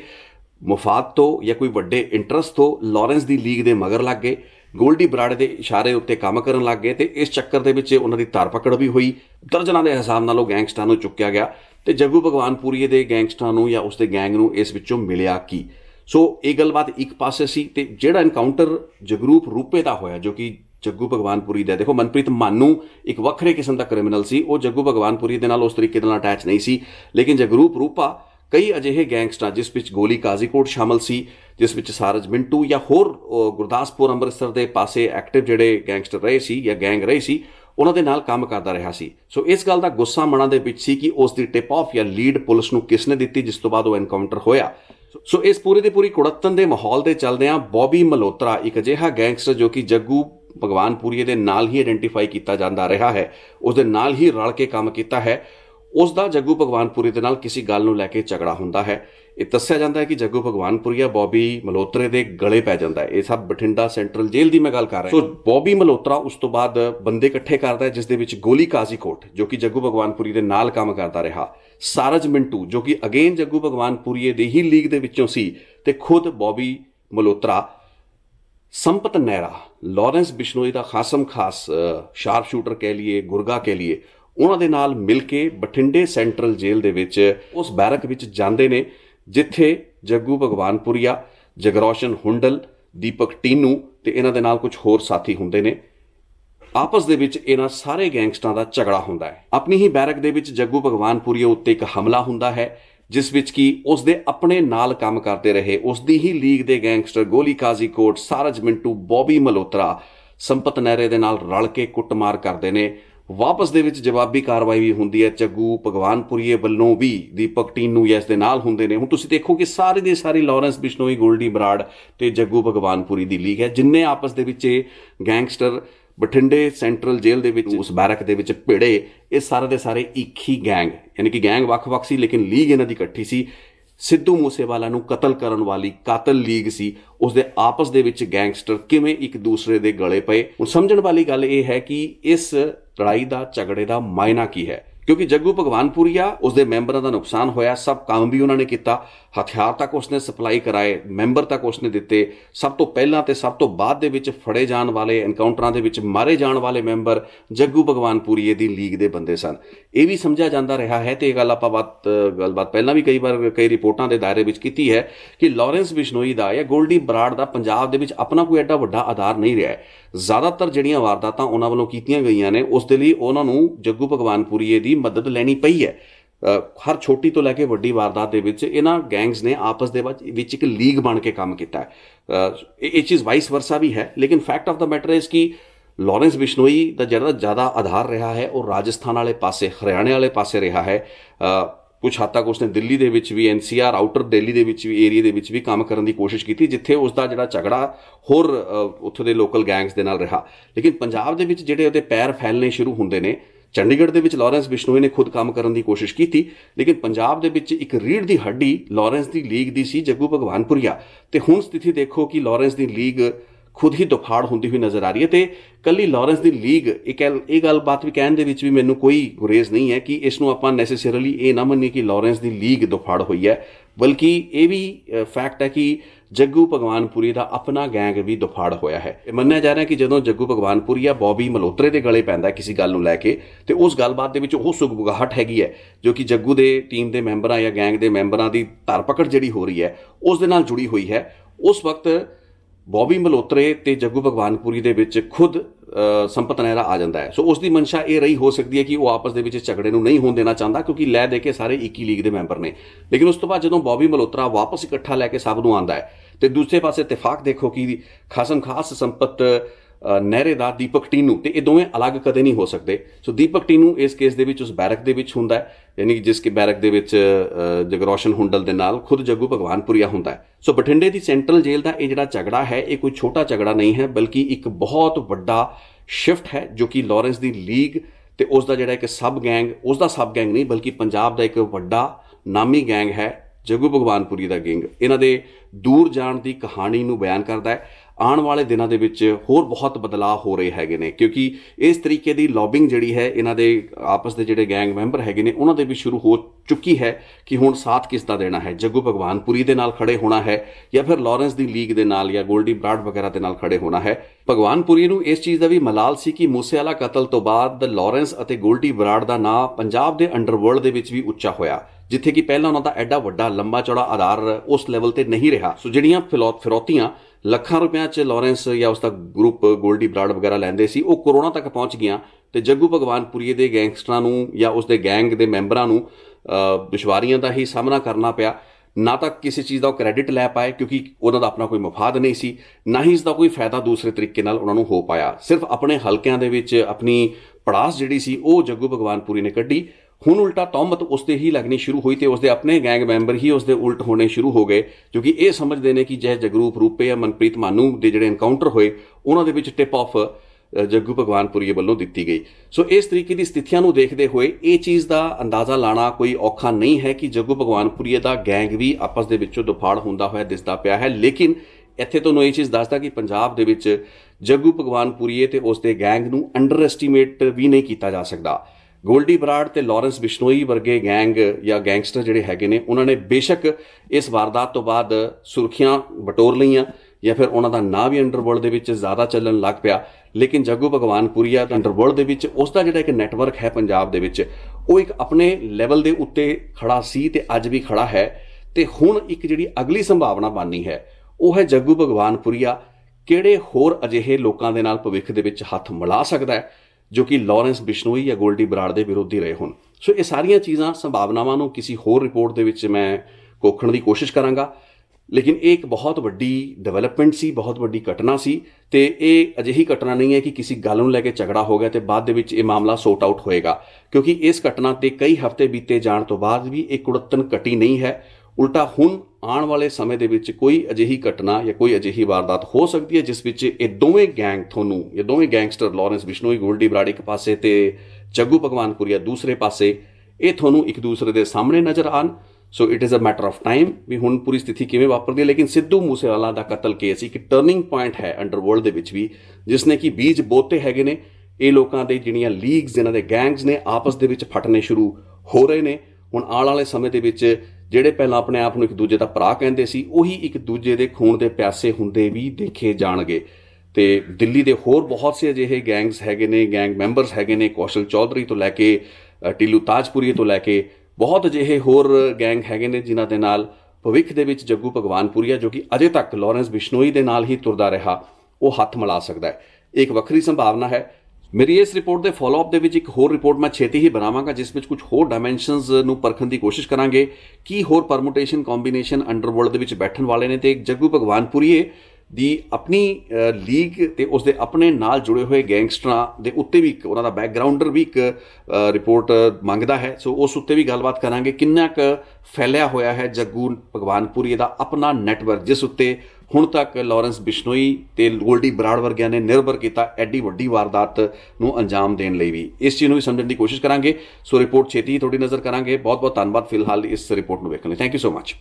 ਮੁਫਾਦ ਤੋਂ ਜਾਂ ਕੋਈ ਵੱਡੇ ਇੰਟਰਸਟ ਤੋਂ ਲਾਰੈਂਸ ਦੀ ਲੀਗ ਦੇ ਮਗਰ ਲੱਗ ਗਏ ਗੋਲਡੀ ਬਰਾੜ ਦੇ ਇਸ਼ਾਰੇ ਉੱਤੇ ਕੰਮ ਕਰਨ ਲੱਗ ਗਏ ਤੇ ਇਸ ਚੱਕਰ ਦੇ ਵਿੱਚ ਉਹਨਾਂ ਦੀ ਧਾਰ ਪਕੜ ਵੀ ਹੋਈ ਦਰਜਨਾਂ ਦੇ ਹਿਸਾਬ ਨਾਲ ਉਹ ਗੈਂਗਸਟਰਾਂ ਨੂੰ ਚੁੱਕਿਆ ਗਿਆ ਤੇ ਜੱਗੂ ਪੂਰੀਏ ਦੇ ਗੈਂਗਸਟਰਾਂ ਨੂੰ ਜਾਂ ਉਸ ਦੇ ਗੈਂਗ ਨੂੰ ਇਸ ਵਿੱਚੋਂ ਮਿਲਿਆ ਕੀ ਸੋ ਇਹ ਗੱਲਬਾਤ ਇੱਕ ਪਾਸੇ ਸੀ ਤੇ ਜਿਹੜਾ ਐਨਕਾਊਂਟਰ ਜਗਰੂਪ ਰੂਪੇ ਦਾ ਹੋਇਆ ਜੋ ਕਿ ਜੱਗੂ ਭਗਵਾਨਪੁਰੀ ਦਾ ਦੇਖੋ ਮਨਪ੍ਰੀਤ ਮਾਨੂ ਇੱਕ ਵੱਖਰੇ ਕਿਸਮ ਦਾ ਕ੍ਰਿਮੀਨਲ ਸੀ ਉਹ ਜੱਗੂ ਭਗਵਾਨਪੁਰੀ ਦੇ ਨਾਲ ਉਸ ਤਰੀਕੇ ਨਾਲ ਅਟੈਚ ਨਹੀਂ ਸੀ ਲੇਕਿਨ ਜਗਰੂਪ ਰੂਪਾ ਕਈ ਅਜਿਹੇ ਗੈਂਗਸਟਰ ਜਿਸ ਵਿੱਚ ਗੋਲੀ ਕਾਜ਼ੀਕੋਟ ਸ਼ਾਮਲ ਸੀ ਜਿਸ ਵਿੱਚ ਸਾਰਜ ਮਿੰਟੂ ਜਾਂ ਹੋਰ ਗੁਰਦਾਸਪੁਰ ਅੰਮ੍ਰਿਤਸਰ ਦੇ ਪਾਸੇ ਐਕਟਿਵ ਜਿਹੜੇ ਗੈਂਗਸਟਰ ਰਹੇ ਸੀ ਜਾਂ ਗੈਂਗ ਰਹੇ ਸੀ ਉਹਨਾਂ ਦੇ ਨਾਲ ਕੰਮ ਕਰਦਾ ਰਿਹਾ ਸੀ ਸੋ ਇਸ ਗੱਲ ਦਾ ਗੁੱਸਾ ਮਨਾਂ ਦੇ ਵਿੱਚ ਸੀ ਕਿ ਉਸ ਦੀ ਟਿਪ ਆਫ ਜਾਂ ਲੀਡ ਪੁਲਿਸ ਨੂੰ ਕਿਸ ਨੇ ਦਿੱਤੀ ਜਿਸ ਤੋਂ ਬਾਅਦ ਉਹ ਐਨਕਾਊਂਟਰ ਹੋਇਆ ਸੋ ਇਸ ਪੂਰੇ ਦੇ ਪੂਰੀ ਕੁੜੱਤਨ ਦੇ ਮਾਹੌਲ ਦੇ ਚੱਲਦੇ ਆ ਬੌਬੀ ਮਲੋਤਰਾ ਇੱਕ ਅਜਿਹਾ ਗੈਂਗਸਟਰ ਜੋ ਕਿ ਜੱਗੂ ਭਗਵਾਨ ਪੂਰੀਏ ਦੇ ਨਾਲ ਹੀ ਆਇਡੈਂਟੀਫਾਈ ਕੀਤਾ ਜਾਂਦਾ ਰਿਹਾ ਹੈ ਉਸ ਦੇ ਨਾਲ ਹੀ ਰਲ ਕੇ ਕੰਮ ਕੀਤਾ ਹੈ ਉਸ ਦਾ ਜੱਗੂ ਭਗਵਾਨ ਪੂਰੀ ਦੇ ਨਾਲ ਕਿਸੇ ਗੱਲ ਨੂੰ ਲੈ ਕੇ ਝਗੜਾ ਹੁੰਦਾ ਹੈ ਇਹ ਦੱਸਿਆ ਜਾਂਦਾ ਹੈ ਕਿ ਜੱਗੂ ਭਗਵਾਨਪੁਰੀਆ ਬੌਬੀ ਮਲੋਤਰੇ ਦੇ ਗਲੇ ਪੈ ਜਾਂਦਾ ਹੈ ਇਹ ਸਭ ਬਠਿੰਡਾ ਸੈਂਟਰਲ ਜੇਲ੍ਹ ਦੀ ਮੈਂ ਗੱਲ ਕਰ ਰਿਹਾ ਸੋ ਬੌਬੀ ਮਲੋਤਰਾ ਉਸ ਤੋਂ ਬਾਅਦ ਬੰਦੇ ਇਕੱਠੇ ਕਰਦਾ ਹੈ ਜਿਸ ਦੇ ਵਿੱਚ ਗੋਲੀ ਕਾਜ਼ੀ ਕੋਟ ਜੋ ਕਿ ਜੱਗੂ ਭਗਵਾਨਪੁਰੀ ਦੇ ਨਾਲ ਕੰਮ ਕਰਦਾ ਰਿਹਾ ਸਾਰਜ ਮਿੰਟੂ ਜੋ ਕਿ ਅਗੇਨ ਜੱਗੂ ਭਗਵਾਨਪੁਰੀਏ ਦੇ ਹੀ ਲੀਗ ਦੇ ਵਿੱਚੋਂ ਸੀ ਤੇ ਖੁਦ ਬੌਬੀ ਮਲੋਤਰਾ ਸੰਪਤ ਨਹਿਰਾ ਲਾਰੈਂਸ ਬਿਸ਼ਨੋਈ ਦਾ ਖਾਸਮ ਖਾਸ ਸ਼ਾਰਪ ਸ਼ੂਟਰ ਕਹਿ ਲਈਏ ਗੁਰਗਾ ਕਹਿ ਲਈਏ ਉਹਨਾਂ ਦੇ ਨਾਲ ਮਿਲ ਕੇ ਬਠਿੰਡੇ ਸੈਂਟਰਲ ਜੇਲ੍ਹ ਦੇ ਵਿੱਚ ਉਸ ਬੈਰਕ ਵਿੱਚ ਜਾਂਦੇ ਨੇ ਜਿੱਥੇ ਜੱਗੂ ਭਗਵਾਨਪੁਰੀਆ ਜਗਰੋਸ਼ਨ ਹੁੰਡਲ ਦੀਪਕ ਟੀਨੂ ਤੇ ਇਹਨਾਂ ਦੇ ਨਾਲ ਕੁਝ ਹੋਰ ਸਾਥੀ ਹੁੰਦੇ ਨੇ ਆਪਸ ਦੇ ਵਿੱਚ ਇਹਨਾਂ ਸਾਰੇ ਗੈਂਗਸਟਰਾਂ ਦਾ ਝਗੜਾ ਹੁੰਦਾ ਹੈ ਆਪਣੀ ਹੀ ਬੈਰਕ ਦੇ ਵਿੱਚ ਜੱਗੂ ਭਗਵਾਨਪੁਰੀਆ ਉੱਤੇ ਇੱਕ ਹਮਲਾ ਹੁੰਦਾ ਹੈ ਜਿਸ ਵਿੱਚ ਕੀ ਉਸ ਦੇ ਆਪਣੇ ਨਾਲ ਕੰਮ ਕਰਦੇ ਰਹੇ ਉਸ ਦੀ ਹੀ ਲੀਗ ਦੇ ਗੈਂਗਸਟਰ ਗੋਲੀ ਕਾਜ਼ੀ ਕੋਟ ਸਾਰਜ ਮਿੰਟੂ ਬੋਬੀ ਮਲੋਤਰਾ ਸੰਪਤ ਨਹਿਰੇ ਦੇ ਨਾਲ ਰਲ ਕੇ ਕੁੱਟਮਾਰ ਕਰਦੇ ਨੇ ਵਾਪਸ ਦੇ ਵਿੱਚ ਜਵਾਬੀ ਕਾਰਵਾਈ ਵੀ ਹੁੰਦੀ ਹੈ ਚੱਗੂ ਭਗਵਾਨਪੁਰੀਏ ਵੱਲੋਂ ਵੀ ਦੀਪਕ ਟੀਨੂ ਇਸ ਦੇ ਨਾਲ ਹੁੰਦੇ ਨੇ ਹੁਣ ਤੁਸੀਂ ਦੇਖੋ ਕਿ ਸਾਰੇ ਦੇ ਸਾਰੇ ਲਾਰੈਂਸ ਬਿਸ਼ਨੋਈ ਗੋਲਡੀ ਬਰਾੜ ਤੇ ਜੱਗੂ ਭਗਵਾਨਪੁਰੀ ਦੀ ਲੀਗ ਹੈ ਜਿਨਨੇ ਆਪਸ ਦੇ ਵਿੱਚ ਇਹ ਗੈਂਗਸਟਰ ਬਠਿੰਡੇ ਸੈਂਟਰਲ ਜੇਲ੍ਹ ਦੇ ਵਿੱਚ ਉਸ ਬਾਰਕ ਦੇ ਵਿੱਚ ਭਿੜੇ ਇਹ ਸਾਰੇ ਦੇ ਸਾਰੇ ਇੱਕ ਹੀ ਗੈਂਗ ਯਾਨੀ ਕਿ ਗੈਂਗ ਵੱਖ-ਵੱਖ ਸੀ ਲੇਕਿਨ ਲੀਗ ਇਹਨਾਂ ਦੀ ਇਕੱਠੀ ਸੀ ਸਿੱਧੂ ਮੂਸੇਵਾਲਾ ਨੂੰ ਕਤਲ ਕਰਨ ਵਾਲੀ ਕਾਤਲ ਲੀਗ ਸੀ ਉਸ ਦੇ ਆਪਸ ਦੇ ਵਿੱਚ ਗੈਂਗਸਟਰ ਕਿਵੇਂ ਇੱਕ ਦੂਸਰੇ ਦੇ ਗਲੇ ਪਏ ਹੁਣ ਸਮਝਣ ਵਾਲੀ ਗੱਲ ਇਹ ਹੈ ਕਿ ਇਸ ਲੜਾਈ ਦਾ ਝਗੜੇ ਦਾ ਮਾਇਨਾ ਕੀ ਹੈ ਕਿਉਂਕਿ ਜੱਗੂ ਭਗਵਾਨਪੁਰੀਆ ਉਸ ਦੇ ਮੈਂਬਰਾਂ ਦਾ ਨੁਕਸਾਨ ਹੋਇਆ ਸਭ ਕੰਮ ਵੀ ਉਹਨਾਂ ਨੇ ਕੀਤਾ ਹਥਿਆਰ ਤੱਕ ਉਸਨੇ ਸਪਲਾਈ ਕਰਾਏ ਮੈਂਬਰ ਤੱਕ ਉਸਨੇ ਦਿੱਤੇ ਸਭ ਤੋਂ ਪਹਿਲਾਂ ਤੇ ਸਭ ਤੋਂ ਬਾਅਦ ਦੇ ਵਿੱਚ ਫੜੇ ਜਾਣ ਵਾਲੇ ਐਨਕਾਊਂਟਰਾਂ ਦੇ ਵਿੱਚ ਮਾਰੇ ਜਾਣ ਵਾਲੇ ਮੈਂਬਰ ਜੱਗੂ ਭਗਵਾਨਪੁਰੀਏ ਦੀ ਲੀਗ ਦੇ ਬੰਦੇ ਸਨ ਇਹ ਵੀ ਸਮਝਿਆ ਜਾਂਦਾ ਰਿਹਾ ਹੈ ਤੇ ਇਹ ਗੱਲ ਆਪਾਂ ਬਾਤ ਗੱਲਬਾਤ ਪਹਿਲਾਂ ਵੀ ਕਈ ਵਾਰ ਕਈ ਰਿਪੋਰਟਾਂ ਦੇ ਦਾਇਰੇ ਵਿੱਚ ਕੀਤੀ ਹੈ ਕਿ ਲਾਰੈਂਸ ਬਿਸ਼ਨੋਈ ਦਾ ਜਾਂ ਗੋਲਡੀ ਬਰਾੜ ਦਾ ਪੰਜਾਬ ਦੇ ਵਿੱਚ ਆਪਣਾ ਕੋਈ ਐਡਾ ਵੱਡਾ ਆਧਾਰ ਨਹੀਂ ਰਿਹਾ ਹੈ ਜ਼ਿਆਦਾਤਰ ਜਿਹੜੀਆਂ ਵਾਰਦਾਤਾਂ ਉਹਨਾਂ ਵੱਲੋਂ ਕੀਤੀਆਂ ਗਈਆਂ ਨੇ ਉਸ ਦੇ ਲਈ ਉਹਨਾਂ ਨੂੰ ਜੱਗੂ ਭਗਵਾਨਪੁਰੀਏ ਦੀ ਦੀ ਮਦਦ ਲੈਣੀ ਪਈ ਹੈ ਹਰ ਛੋਟੀ ਤੋਂ ਲੈ ਕੇ ਵੱਡੀ ਵਾਰਦਾਤ ਦੇ ਵਿੱਚ ਇਹਨਾਂ ਗੈਂਗਸ ਨੇ ਆਪਸ ਦੇ ਵਿੱਚ ਇੱਕ ਲੀਗ ਬਣ ਕੇ ਕੰਮ ਕੀਤਾ ਹੈ ਇਹ ਚੀਜ਼ ਵਾਈਸ ਵਰਸਾ ਵੀ ਹੈ ਲੇਕਿਨ ਫੈਕਟ ਆਫ ਦਾ ਮੈਟਰ ਇਸ ਕਿ ਲਾਰੈਂਸ ਬਿਸ਼ਨੋਈ ਦਾ ਜਿਹੜਾ ਜ਼ਿਆਦਾ ਆਧਾਰ ਰਿਹਾ ਹੈ ਉਹ ਰਾਜਸਥਾਨ ਵਾਲੇ ਪਾਸੇ ਹਰਿਆਣੇ ਵਾਲੇ ਪਾਸੇ ਰਿਹਾ ਹੈ ਕੁਝ ਹੱਦ ਤੱਕ ਉਸਨੇ ਦਿੱਲੀ ਦੇ ਵਿੱਚ ਵੀ ਐਨਸੀਆਰ ਆਊਟਰ ਦਿੱਲੀ ਦੇ ਵਿੱਚ ਵੀ ਏਰੀਆ ਦੇ ਵਿੱਚ ਵੀ ਕੰਮ ਕਰਨ ਦੀ ਕੋਸ਼ਿਸ਼ ਕੀਤੀ ਜਿੱਥੇ ਉਸ ਦਾ ਜਿਹੜਾ ਝਗੜਾ ਹੋਰ ਉੱਥੇ ਦੇ ਲੋਕਲ ਗੈਂਗਸ ਦੇ ਨਾਲ ਰਿਹਾ ਲੇਕਿਨ ਪੰਜਾਬ ਦੇ ਵਿੱਚ ਜਿਹੜੇ ਉਹਦੇ ਪੈਰ ਫੈਲਨੇ ਸ਼ੁਰੂ ਹੁੰਦੇ ਨੇ ਚੰਡੀਗੜ੍ਹ ਦੇ ਵਿੱਚ ਲਾਰੈਂਸ ਬਿਸ਼ਨੋਈ ਨੇ ਖੁਦ ਕੰਮ ਕਰਨ ਦੀ ਕੋਸ਼ਿਸ਼ ਕੀਤੀ ਲੇਕਿਨ ਪੰਜਾਬ ਦੇ ਵਿੱਚ ਇੱਕ ਰੀੜ ਦੀ ਹੱਡੀ ਲਾਰੈਂਸ ਦੀ ਲੀਗ ਦੀ ਸੀ ਜੱਗੂ ਭਗਵਾਨਪੁਰੀਆ ਤੇ ਹੁਣ ਸਥਿਤੀ ਦੇਖੋ ਕਿ ਲਾਰੈਂਸ ਦੀ ਲੀਗ ਖੁਦ ਹੀ ਦੁਫਾੜ ਹੁੰਦੀ ਹੋਈ ਨਜ਼ਰ ਆ ਰਹੀ ਹੈ ਤੇ ਕੱਲੀ ਲਾਰੈਂਸ ਦੀ ਲੀਗ ਇੱਕ ਇਹ ਗੱਲ ਬਾਤ ਵੀ ਕਹਿਣ ਦੇ ਵਿੱਚ ਵੀ ਮੈਨੂੰ ਕੋਈ ਗੁਰੇਜ਼ ਨਹੀਂ ਹੈ ਕਿ ਇਸ ਨੂੰ ਆਪਾਂ ਨੈਸੈਸਰੀਲੀ ਇਹ ਨਾ ਮੰਨੀ ਕਿ ਲਾਰੈਂਸ ਦੀ ਲੀਗ ਦੁਫਾੜ ਹੋਈ ਹੈ ਬਲਕਿ ਇਹ ਵੀ ਫੈਕਟ ਹੈ ਕਿ ਜੱਗੂ ਭਗਵਾਨਪੁਰੀ ਦਾ ਆਪਣਾ ਗੈਂਗ ਵੀ ਦੁਫਾੜ ਹੋਇਆ ਹੈ ਇਹ ਮੰਨਿਆ ਜਾ ਰਿਹਾ ਕਿ ਜਦੋਂ ਜੱਗੂ ਭਗਵਾਨਪੁਰੀ ਆ ਬੌਬੀ ਮਲੋਤਰੇ ਦੇ ਗਲੇ ਪੈਂਦਾ ਕਿਸੇ ਗੱਲ ਨੂੰ ਲੈ ਕੇ ਤੇ ਉਸ ਗੱਲਬਾਤ ਦੇ ਵਿੱਚ ਉਹ ਸੁਗਬਗਾਹਟ ਹੈਗੀ ਹੈ ਜੋ ਕਿ ਜੱਗੂ ਦੇ ਟੀਮ ਦੇ ਮੈਂਬਰਾਂ ਜਾਂ ਗੈਂਗ ਦੇ ਮੈਂਬਰਾਂ ਦੀ ਧਰਪਕੜ ਜਿਹੜੀ ਹੋ ਰਹੀ ਹੈ ਉਸ ਦੇ ਨਾਲ ਜੁੜੀ ਹੋਈ ਹੈ ਉਸ ਵਕਤ ਬੌਬੀ ਮਲੋਤਰੇ ਤੇ ਜੱਗੂ ਭਗਵਾਨਪੁਰੀ ਦੇ ਵਿੱਚ ਖੁਦ ਸੰਪਤ ਨੈਰਾ ਆ ਜਾਂਦਾ ਹੈ ਸੋ ਉਸ ਦੀ ਮਨਸ਼ਾ ਇਹ ਰਹੀ ਹੋ ਸਕਦੀ ਹੈ ਕਿ ਉਹ ਆਪਸ ਦੇ ਵਿੱਚ ਝਗੜੇ ਨੂੰ ਨਹੀਂ ਹੋਣ ਦੇਣਾ ਚਾਹੁੰਦਾ ਕਿਉਂਕਿ ਲੈ ਦੇ ਕੇ ਸਾਰੇ ਇੱਕ ਹੀ ਲੀਗ ਦੇ ਮੈਂਬਰ ਨੇ ਲੇਕਿਨ ਉਸ ਤੋਂ ਬਾਅਦ ਜਦੋਂ ਬੌਬੀ ਮਲੋਤਰਾ ਵਾਪਸ ਇਕੱਠਾ ਲੈ ਕੇ ਸਭ ਨੂੰ ਆਂਦਾ ਹੈ ਤੇ ਦੂਸਰੇ ਪਾਸੇ ਇਤਫਾਕ ਦੇਖੋ ਕਿ ਖਾਸਮ ਖਾਸ ਸੰਪਤ ਨਹਿਰੇ ਦਾ ਦੀਪਕ ਟੀਨੂ ਤੇ ਇਹ ਦੋਵੇਂ ਅਲੱਗ ਕਦੇ ਨਹੀਂ ਹੋ ਸਕਦੇ ਸੋ ਦੀਪਕ ਟੀਨੂ ਇਸ ਕੇਸ ਦੇ ਵਿੱਚ ਉਸ ਬੈਰਕ ਦੇ ਵਿੱਚ ਹੁੰਦਾ ਹੈ ਯਾਨੀ ਜਿਸ ਕੇ ਬੈਰਕ ਦੇ ਵਿੱਚ ਜਗਰੋਸ਼ਨ ਹੁੰਡਲ ਦੇ ਨਾਲ ਖੁਦ ਜੱਗੂ ਭਗਵਾਨਪੁਰੀਆ ਹੁੰਦਾ ਹੈ ਸੋ ਬਠਿੰਡੇ ਦੀ ਸੈਂਟਰਲ ਜੇਲ੍ਹ ਦਾ ਇਹ ਜਿਹੜਾ ਝਗੜਾ ਹੈ ਇਹ ਕੋਈ ਛੋਟਾ ਝਗੜਾ ਨਹੀਂ ਹੈ ਬਲਕਿ ਇੱਕ ਬਹੁਤ ਵੱਡਾ ਸ਼ਿਫਟ ਹੈ ਜੋ ਕਿ ਲਾਰੈਂਸ ਦੀ ਲੀਗ ਤੇ ਉਸ ਦਾ ਜਿਹੜਾ ਇੱਕ ਸਬ ਗੈਂਗ ਉਸ ਦਾ ਸਬ ਗੈਂਗ ਨਹੀਂ ਬਲਕਿ ਪੰਜਾਬ ਦਾ ਇੱਕ ਵੱਡਾ ਨਾਮੀ ਗੈਂਗ ਹੈ ਜੱਗੂ ਭਗਵਾਨਪੁਰੀ ਦਾ ਗੈਂਗ ਇਹਨਾਂ ਦੇ ਦੂਰ ਜਾਣ ਦੀ ਕਹਾਣੀ ਨੂੰ ਬਿਆਨ ਕਰਦਾ ਹੈ ਆਉਣ ਵਾਲੇ ਦਿਨਾਂ ਦੇ ਵਿੱਚ ਹੋਰ ਬਹੁਤ ਬਦਲਾਅ ਹੋ ਰਹੇ ਹੈਗੇ ਨੇ ਕਿਉਂਕਿ ਇਸ ਤਰੀਕੇ ਦੀ ਲੌਬਿੰਗ ਜਿਹੜੀ ਹੈ ਇਹਨਾਂ ਦੇ ਆਪਸ ਦੇ ਜਿਹੜੇ ਗੈਂਗ ਮੈਂਬਰ ਹੈਗੇ ਨੇ ਉਹਨਾਂ ਦੇ ਵੀ ਸ਼ੁਰੂ ਹੋ ਚੁੱਕੀ ਹੈ ਕਿ ਹੁਣ ਸਾਥ ਕਿਸ ਦਾ ਦੇਣਾ ਹੈ ਜੱਗੂ ਭਗਵਾਨਪੁਰੀ ਦੇ ਨਾਲ ਖੜੇ ਹੋਣਾ ਹੈ ਜਾਂ ਫਿਰ ਲਾਰੈਂਸ ਦੀ ਲੀਗ ਦੇ ਨਾਲ ਜਾਂ ਗੋਲਡੀ ਬਰਾਡ ਵਗੈਰਾ ਦੇ ਨਾਲ ਖੜੇ ਹੋਣਾ ਹੈ ਭਗਵਾਨਪੁਰੀ ਨੂੰ ਇਸ ਚੀਜ਼ ਦਾ ਵੀ ਮਲਾਲ ਸੀ ਕਿ ਮੂਸੇਵਾਲਾ ਕਤਲ ਤੋਂ ਬਾਅਦ ਲਾਰੈਂਸ ਅਤੇ ਗੋਲਡੀ ਬਰਾਡ ਦਾ ਨਾਂ ਪੰਜਾਬ ਦੇ ਅੰਡਰਵਰਲਡ ਦੇ ਵਿੱਚ ਵੀ ਉੱਚਾ ਹੋਇਆ ਜਿੱਥੇ ਕਿ ਪਹਿਲਾਂ ਉਹਨਾਂ ਦਾ ਐਡਾ ਵੱਡਾ ਲੰਮਾ ਚੌੜਾ ਆਧਾਰ ਉਸ ਲੈਵਲ ਤੇ ਨਹੀਂ ਰਿਹਾ ਸੋ ਜਿਹੜੀਆਂ ਫਿਰੌਤੀਆਂ ਲੱਖਾਂ ਰੁਪਏ ਚ ਲਾਰੈਂਸ ਜਾਂ ਉਸ ਦਾ ਗਰੁੱਪ ਗੋਲਡੀ ਬਰਾਡ ਵਗੈਰਾ ਲੈਂਦੇ ਸੀ ਉਹ ਕਰੋਨਾ ਤੱਕ ਪਹੁੰਚ ਗਿਆ ਤੇ ਜੱਗੂ ਭਗਵਾਨਪੁਰੀਏ ਦੇ ਗੈਂਗਸਟਰਾਂ ਨੂੰ ਜਾਂ ਉਸ ਦੇ ਗੈਂਗ ਦੇ ਮੈਂਬਰਾਂ ਨੂੰ ਦੁਸ਼ਵਾਰੀਆਂ ਦਾ ਹੀ ਸਾਹਮਣਾ ਕਰਨਾ ਪਿਆ ਨਾ ਤਾਂ ਕਿਸੇ ਚੀਜ਼ ਦਾ ਕ੍ਰੈਡਿਟ ਲੈ ਪਾਏ ਕਿਉਂਕਿ ਉਹਨਾਂ ਦਾ ਆਪਣਾ ਕੋਈ ਮਫਾਦ ਨਹੀਂ ਸੀ ਨਾ ਹੀ ਇਸ ਦਾ ਕੋਈ ਫਾਇਦਾ ਦੂਸਰੇ ਤਰੀਕੇ ਨਾਲ ਉਹਨਾਂ ਨੂੰ ਹੋ ਪਾਇਆ ਸਿਰਫ ਆਪਣੇ ਹਲਕਿਆਂ ਦੇ ਵਿੱਚ ਆਪਣੀ ਪੜਾਸ ਜਿਹੜੀ ਸੀ ਉਹ ਜੱਗੂ ਭਗਵਾਨਪੁਰੀ ਨੇ ਕੱਢੀ ਹੁਣ ਉਲਟਾ ਤੌਮਤ ਉਸ ਤੇ ਹੀ ਲੱਗਣੀ ਸ਼ੁਰੂ ਹੋਈ ਤੇ ਉਸ ਦੇ ਆਪਣੇ ਗੈਂਗ ਮੈਂਬਰ ਹੀ ਉਸ ਦੇ ਉਲਟ ਹੋਣੇ ਸ਼ੁਰੂ ਹੋ ਗਏ ਕਿਉਂਕਿ ਇਹ ਸਮਝਦੇ ਨੇ ਕਿ ਜੈ ਜਗਰੂਪ ਰੂਪੇ ਜਾਂ ਮਨਪ੍ਰੀਤ ਮਾਨੂ ਦੇ ਜਿਹੜੇ ਐਨਕਾਊਂਟਰ ਹੋਏ ਉਹਨਾਂ ਦੇ ਵਿੱਚ ਟਿਪ ਆਫ ਜੱਗੂ ਭਗਵਾਨਪੁਰੀਏ ਵੱਲੋਂ ਦਿੱਤੀ ਗਈ ਸੋ ਇਸ ਤਰੀਕੇ ਦੀ ਸਥਿਤੀਆਂ ਨੂੰ ਦੇਖਦੇ ਹੋਏ ਇਹ ਚੀਜ਼ ਦਾ ਅੰਦਾਜ਼ਾ ਲਾਣਾ ਕੋਈ ਔਖਾ ਨਹੀਂ ਹੈ ਕਿ ਜੱਗੂ ਭਗਵਾਨਪੁਰੀਏ ਦਾ ਗੈਂਗ ਵੀ ਆਪਸ ਦੇ ਵਿੱਚੋਂ ਦੁਫਾੜ ਹੁੰਦਾ ਹੋਇਆ ਦਿਸਦਾ ਪਿਆ ਹੈ ਲੇਕਿਨ ਇੱਥੇ ਤੁਹਾਨੂੰ ਇਹ ਚੀਜ਼ ਦੱਸਦਾ ਕਿ ਪੰਜਾਬ ਦੇ ਵਿੱਚ ਜੱਗੂ ਭਗਵਾਨਪੁਰੀਏ ਤੇ ਉਸ ਦੇ ਗੈਂਗ ਨੂੰ ਅੰਡਰ ਐਸਟੀਮੇਟ ਵੀ ਨਹੀਂ ਕੀਤਾ ਜਾ ਸਕਦਾ ਗੋਲਡੀ ਬਰਾੜ ਤੇ ਲਾਰੈਂਸ ਬਿਸ਼ਨੋਈ ਵਰਗੇ ਗੈਂਗ ਜਾਂ ਗੈਂਗਸਟਰ ਜਿਹੜੇ ਹੈਗੇ ਨੇ ਉਹਨਾਂ ਨੇ ਬੇਸ਼ੱਕ ਇਸ ਵਾਰਦਾਤ ਤੋਂ ਬਾਅਦ ਸੁਰਖੀਆਂ ਬਟੋਰ ਲਈਆਂ ਜਾਂ ਫਿਰ ਉਹਨਾਂ ਦਾ ਨਾਂ ਵੀ ਅੰਡਰਵਰਲਡ ਦੇ ਵਿੱਚ ਜ਼ਿਆਦਾ ਚੱਲਣ ਲੱਗ ਪਿਆ ਲੇਕਿਨ ਜੱਗੂ ਭਗਵਾਨ ਪੁਰੀਆ ਅੰਡਰਵਰਲਡ ਦੇ ਵਿੱਚ ਉਸ ਦਾ ਜਿਹੜਾ ਇੱਕ ਨੈਟਵਰਕ ਹੈ ਪੰਜਾਬ ਦੇ ਵਿੱਚ ਉਹ ਇੱਕ ਆਪਣੇ ਲੈਵਲ ਦੇ ਉੱਤੇ ਖੜਾ ਸੀ ਤੇ ਅੱਜ ਵੀ ਖੜਾ ਹੈ ਤੇ ਹੁਣ ਇੱਕ ਜਿਹੜੀ ਅਗਲੀ ਸੰਭਾਵਨਾ ਬਾਨੀ ਹੈ ਉਹ ਹੈ ਜੱਗੂ ਭਗਵਾਨ ਪੁਰੀਆ ਕਿਹੜੇ ਹੋਰ ਅਜਿਹੇ ਲੋਕਾਂ ਦੇ ਨਾਲ ਭਵਿੱਖ ਦੇ ਵਿੱਚ ਹੱਥ ਮਿਲਾ ਸਕਦਾ ਹੈ ਜੋ ਕਿ ਲਾਰੈਂਸ ਬਿਸ਼ਨੋਈ ਜਾਂ ਗੋਲਡੀ ਬਰਾੜ ਦੇ ਵਿਰੋਧੀ ਰਹੇ ਹੁਣ ਸੋ ਇਹ ਸਾਰੀਆਂ ਚੀਜ਼ਾਂ ਸੰਭਾਵਨਾਵਾਂ ਨੂੰ ਕਿਸੇ ਹੋਰ ਰਿਪੋਰਟ ਦੇ ਵਿੱਚ ਮੈਂ ਕੋਖਣ ਦੀ ਕੋਸ਼ਿਸ਼ ਕਰਾਂਗਾ ਲੇਕਿਨ ਇਹ ਇੱਕ ਬਹੁਤ ਵੱਡੀ ਡਿਵੈਲਪਮੈਂਟ ਸੀ ਬਹੁਤ ਵੱਡੀ ਘਟਨਾ ਸੀ ਤੇ ਇਹ ਅਜਿਹੀ ਘਟਨਾ ਨਹੀਂ ਹੈ ਕਿ ਕਿਸੇ ਗੱਲ ਨੂੰ ਲੈ ਕੇ ਝਗੜਾ ਹੋ ਗਿਆ ਤੇ ਬਾਅਦ ਦੇ ਵਿੱਚ ਇਹ ਮਾਮਲਾ ਸੋਟ ਆਊਟ ਹੋਏਗਾ ਕਿਉਂਕਿ ਇਸ ਘਟਨਾ ਤੇ ਕਈ ਹਫ਼ਤੇ ਬੀਤੇ ਜਾਣ ਤੋਂ ਬਾਅਦ ਵੀ ਇਹ ਕੁੜੱਤਨ ਘਟੀ ਨਹੀਂ ਹੈ ਉਲਟਾ ਹੁਣ ਆਉਣ ਵਾਲੇ ਸਮੇਂ ਦੇ ਵਿੱਚ ਕੋਈ ਅਜਿਹੀ ਘਟਨਾ ਜਾਂ ਕੋਈ ਅਜਿਹੀ ਵਾਰਦਾਤ ਹੋ ਸਕਦੀ ਹੈ ਜਿਸ ਵਿੱਚ ਇਹ ਦੋਵੇਂ ਗੈਂਗ ਤੁਹਾਨੂੰ ਇਹ ਦੋਵੇਂ ਗੈਂਗਸਟਰ ਲਾਰੈਂਸ ਬਿਸ਼ਨੋਈ ਗੋਲਡੀ ਬਰਾੜੀ ਦੇ ਪਾਸੇ ਤੇ ਜੱਗੂ ਭਗਵਾਨਪੁਰੀਆ ਦੂਸਰੇ ਪਾਸੇ ਇਹ ਤੁਹਾਨੂੰ ਇੱਕ ਦੂਸਰੇ ਦੇ ਸਾਹਮਣੇ ਨਜ਼ਰ ਆਣ so it is a matter of time ਵੀ ਹੁਣ ਪੂਰੀ ਸਥਿਤੀ ਕਿਵੇਂ ਵਾਪਰਦੀ ਹੈ ਲੇਕਿਨ ਸਿੱਧੂ ਮੂਸੇਵਾਲਾ ਦਾ ਕਤਲ ਕੇਸ ਇੱਕ ਟਰਨਿੰਗ ਪੁਆਇੰਟ ਹੈ ਅੰਡਰਵਰਲਡ ਦੇ ਵਿੱਚ ਵੀ ਜਿਸ ਨੇ ਕਿ ਬੀਜ ਬੋਤੇ ਹੈਗੇ ਨੇ ਇਹ ਲੋਕਾਂ ਦੇ ਜਿਹੜੀਆਂ ਲੀਗਸ ਇਹਨਾਂ ਦੇ ਗੈਂਗਸ ਨੇ ਆਪਸ ਦੇ ਵਿੱਚ ਫਟਨੇ ਸ਼ੁਰੂ ਹੋ ਰਹੇ ਨੇ ਹੁਣ ਆਉਣ ਵਾਲੇ ਸਮੇਂ ਦੇ ਵਿੱਚ ਜਿਹੜੇ ਪਹਿਲਾਂ ਆਪਣੇ ਆਪ ਨੂੰ ਇੱਕ ਦੂਜੇ ਦਾ ਭਰਾ ਕਹਿੰਦੇ ਸੀ ਉਹੀ ਇੱਕ ਦੂਜੇ ਦੇ ਖੂਨ ਦੇ ਪਿਆਸੇ ਹੁੰਦੇ ਵੀ ਦੇਖੇ ਜਾਣਗੇ ਤੇ ਦਿੱਲੀ ਦੇ ਹੋਰ ਬਹੁਤ ਸੇ ਅਜਿਹੇ ਗੈਂਗਸ ਹੈਗੇ ਨੇ ਗੈਂਗ ਮੈਂਬਰਸ ਹੈਗੇ ਨੇ ਕੌਸ਼ਲ ਚੌਧਰੀ ਤੋਂ ਲੈ ਕੇ ਟਿਲੂ ਤਾਜਪੁਰੀ ਤੋਂ ਲੈ ਕੇ ਬਹੁਤ ਅਜਿਹੇ ਹੋਰ ਗੈਂਗ ਹੈਗੇ ਨੇ ਜਿਨ੍ਹਾਂ ਦੇ ਨਾਲ ਭਵਿੱਖ ਦੇ ਵਿੱਚ ਜੱਗੂ ਭਗਵਾਨਪੁਰੀਆ ਜੋ ਕਿ ਅਜੇ ਤੱਕ ਲਾਰੈਂਸ ਬਿਸ਼ਨੋਈ ਦੇ ਨਾਲ ਹੀ ਤੁਰਦਾ ਰਿਹਾ ਉਹ ਹੱਥ ਮਿਲਾ ਸਕਦਾ ਹੈ ਇੱਕ ਵੱਖਰੀ ਸੰਭਾਵਨਾ ਹੈ ਮੇਰੀ ਇਸ ਰਿਪੋਰਟ ਦੇ ਫਾਲੋ ਅਪ ਦੇ ਵਿੱਚ ਇੱਕ ਹੋਰ ਰਿਪੋਰਟ ਮੈਂ ਛੇਤੀ ਹੀ ਬਣਾਵਾਂਗਾ ਜਿਸ ਵਿੱਚ ਕੁਝ ਹੋਰ ਡਾਈਮੈਂਸ਼ਨਸ ਨੂੰ ਪਰਖਣ ਦੀ ਕੋਸ਼ਿਸ਼ ਕਰਾਂਗੇ ਕੀ ਹੋਰ ਪਰਮੂਟੇਸ਼ਨ ਕੰਬੀਨੇਸ਼ਨ ਅੰਡਰਵਰਲਡ ਦੇ ਵਿੱਚ ਬੈਠਣ ਵਾਲੇ ਨੇ ਤੇ ਜੱਗੂ ਭਗਵਾਨਪੁਰੀਏ ਦੀ ਆਪਣੀ ਲੀਗ ਤੇ ਉਸ ਦੇ ਆਪਣੇ ਨਾਲ ਜੁੜੇ ਹੋਏ ਗੈਂਗਸਟਰਾਂ ਦੇ ਉੱਤੇ ਵੀ ਉਹਨਾਂ ਦਾ ਬੈਕਗ੍ਰਾਉਂਡਰ ਵੀ ਇੱਕ ਰਿਪੋਰਟ ਮੰਗਦਾ ਹੈ ਸੋ ਉਸ ਉੱਤੇ ਵੀ ਗੱਲਬਾਤ ਕਰਾਂਗੇ ਕਿੰਨਾ ਕੁ ਫੈਲਿਆ ਹੋਇਆ ਹੈ ਜੱਗੂ ਭਗਵਾਨਪੁਰੀ ਦਾ ਆਪਣਾ ਨੈਟਵਰਕ ਜਿਸ ਉੱਤੇ ਹੁਣ ਤੱਕ ਲਾਰੈਂਸ ਬਿਸ਼ਨੋਈ ਤੇ ਗੋਲਡੀ ਬਰਾੜ ਵਰਗਿਆਂ ਨੇ ਨਿਰਭਰ ਕੀਤਾ ਐਡੀ ਵੱਡੀ ਵਾਰਦਾਤ ਨੂੰ ਅੰਜਾਮ ਦੇਣ ਲਈ ਵੀ ਇਸ ਚੀਜ਼ ਨੂੰ ਵੀ ਸਮਝਣ ਦੀ ਕੋਸ਼ਿਸ਼ ਕਰਾਂਗੇ ਸੋ ਰਿਪੋਰਟ ਛੇਤੀ ਤੁਹਾਡੀ ਨਜ਼ਰ ਕਰਾਂਗੇ ਬਹੁਤ ਬਹੁਤ ਧੰਨਵਾਦ ਫਿਲਹਾਲ ਇਸ ਰਿਪੋਰਟ ਨੂੰ ਵੇਖਣ ਲਈ ਥੈਂਕ ਯੂ ਸੋ ਮੱਚ